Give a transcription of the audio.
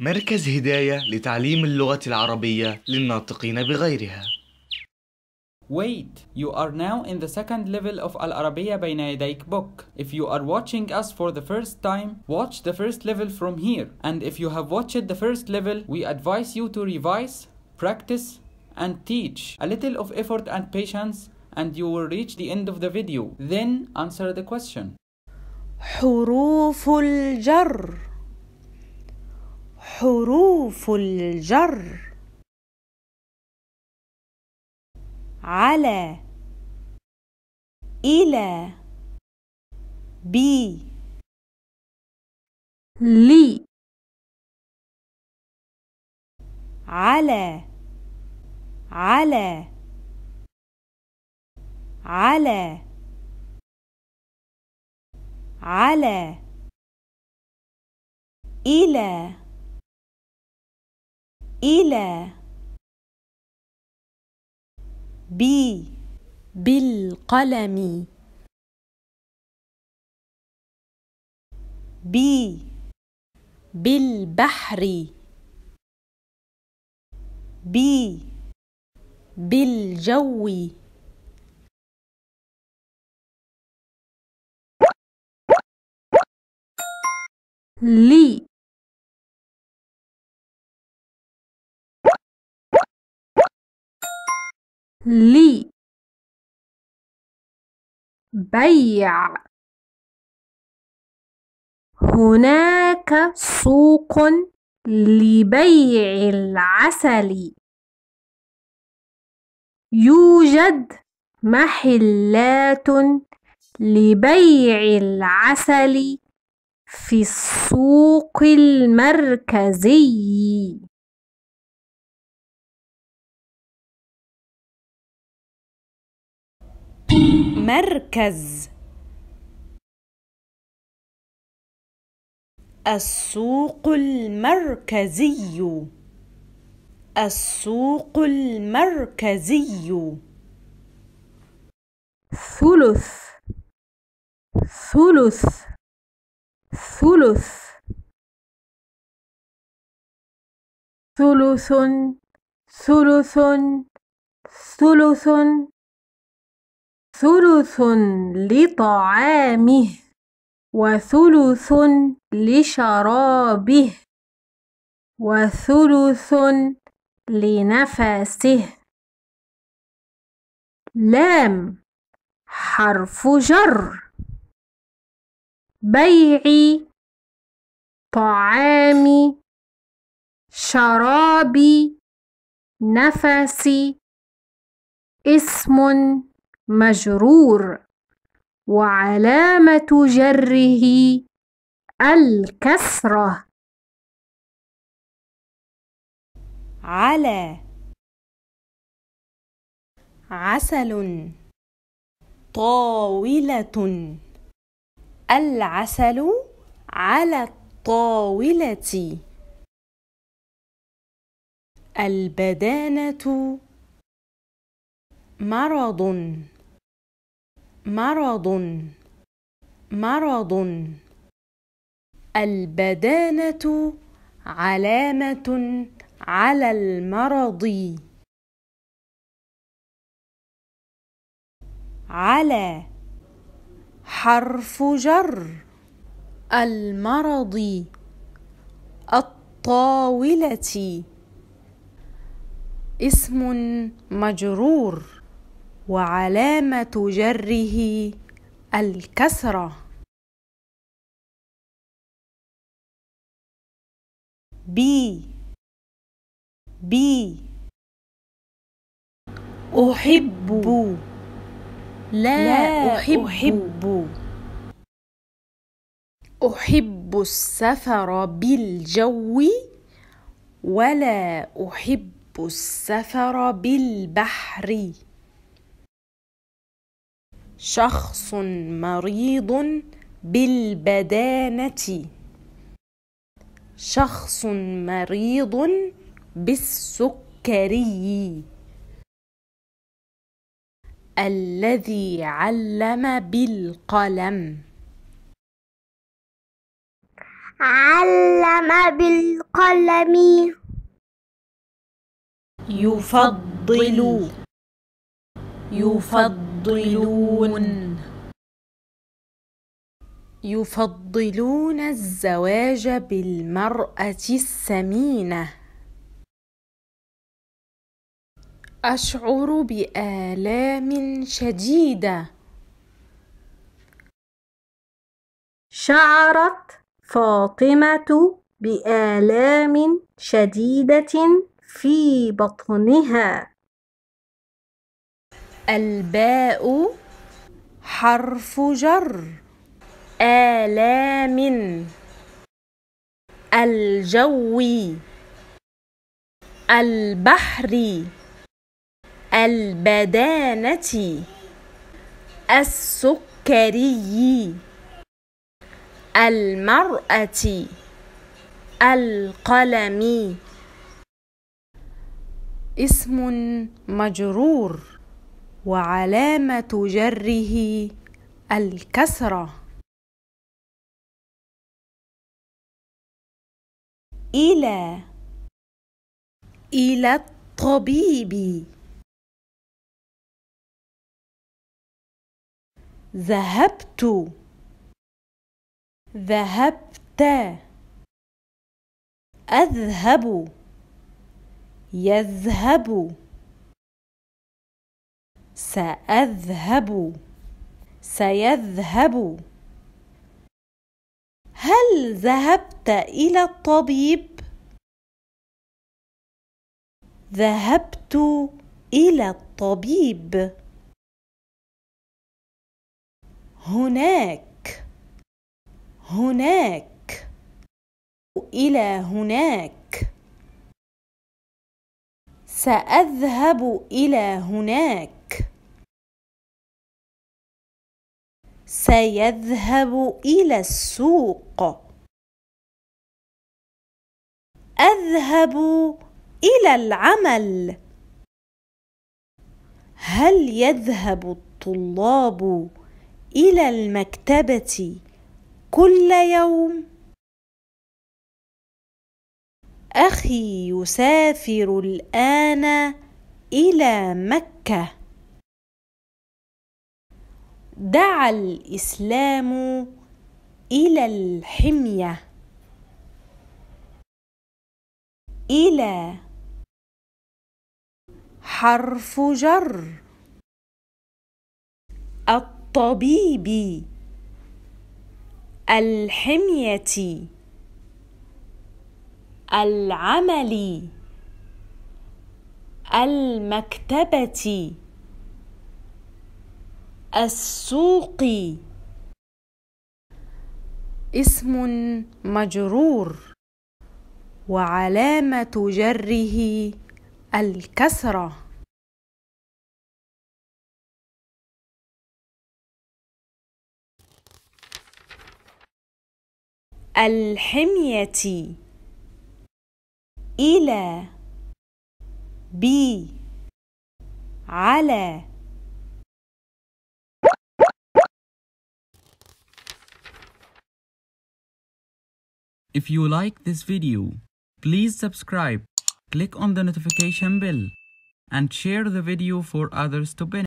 مركز هداية لتعليم اللغة العربية للناطقين بغيرها. Wait, you are now in the second level of Al Arabiya بين يديك book. If you are watching us for the first time, watch the first level from here. And if you have watched the first level, we advise you to revise, practice, and teach. A little of effort and patience, and you will reach the end of the video. Then answer the question. حروف الجر حروف الجر على إلى بي لي على على على على إلى إلى بي بالقلم بي بالبحر بي بالجو لي لي بيع هناك سوق لبيع العسل يوجد محلات لبيع العسل في السوق المركزي مركز السوق المركزي السوق المركزي ثلث ثلث ثلث ثلث ثلث ثلث ثلث لطعامه وثلث لشرابه وثلث لنفسه لام حرف جر بيع طعام شراب نفس اسم مجرور وعلامة جره الكسرة على عسل طاولة العسل على الطاولة البدانة مرض مرض مرض البدانة علامة على المرض على حرف جر المرض الطاولة اسم مجرور وعلامة جره الكسرة بي بي أحب لا, لا أحب, أحب أحب السفر بالجو ولا أحب السفر بالبحر شخص مريض بالبدانة شخص مريض بالسكري الذي علم بالقلم علم بالقلم يفضل يفضل يفضلون يفضلون الزواج بالمرأة السمينة أشعر بآلام شديدة شعرت فاطمة بآلام شديدة في بطنها الباء حرف جر آلام الجو البحر البدانة السكري المرأة القلم اسم مجرور وعلامة جره الكسرة إلى إلى الطبيب ذهبت ذهبت أذهب يذهب سأذهب سيذهب هل ذهبت إلى الطبيب؟ ذهبت إلى الطبيب هناك هناك إلى هناك سأذهب إلى هناك سيذهب إلى السوق أذهب إلى العمل هل يذهب الطلاب إلى المكتبة كل يوم؟ أخي يسافر الآن إلى مكة دعا الاسلام الى الحميه الى حرف جر الطبيب الحميه العمل المكتبه السوق اسم مجرور وعلامة جره الكسرة الحمية إلى بي على If you like this video, please subscribe, click on the notification bell, and share the video for others to benefit.